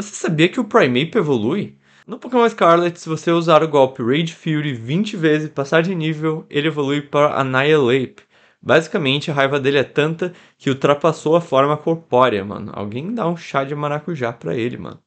Você sabia que o Primeape evolui? No Pokémon Scarlet, se você usar o golpe Rage Fury 20 vezes e passar de nível, ele evolui para Annihilate. Basicamente, a raiva dele é tanta que ultrapassou a forma corpórea, mano. Alguém dá um chá de maracujá pra ele, mano.